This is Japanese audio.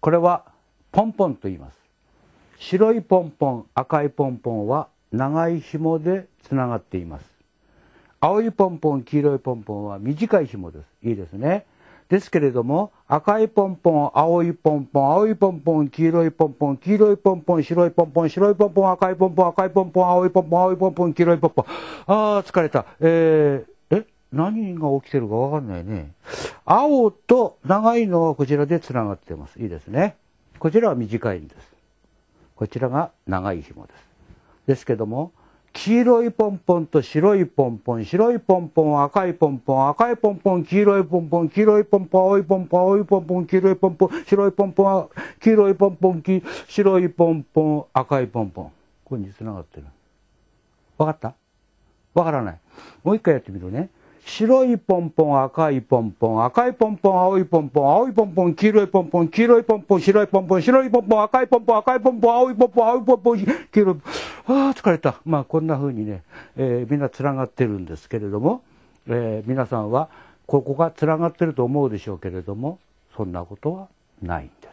これはポンポンと言います白いポンポン赤いポンポンは長い紐でつながっています青いポンポン黄色いポンポンは短い紐ですいいですねですけれども赤いポンポン青いポンポン青いポンポン黄色いポンポン黄色いポンポン白いポンポン白いポンポン赤いポンポン赤いポンポン青いポンポン青いポンポン黄色いポンポンああ疲れたえー、え何が起きてるかわかんないね青と長いのはこちらでつながってます。いいですね。こちらは短いんです。こちらが長い紐です。ですけども、黄色いポンポンと白いポンポン、白いポンポン、赤いポンポン、赤いポンポン、黄色いポンポン、黄色いポンポン、青いポンポン、青いポンポン、黄色いポンポン、白いポンポン、黄色いポンポン、白いポンポン、赤いポンポン。ここに繋がってる。わかったわからない。もう一回やってみるね。白いポンポン、赤いポンポン、赤いポンポン、青いポンポン、青いポンポン、黄色いポンポン、黄色いポンポン、白いポンポン、白いポンポン、赤いポンポン、赤いポンポン、青いポンポン、青いポンポン、黄色い。ああ、疲れた。まあ、こんな風にね、えー、みんな繋がってるんですけれども、えー、皆さんは、ここが繋がってると思うでしょうけれども、そんなことはないんです。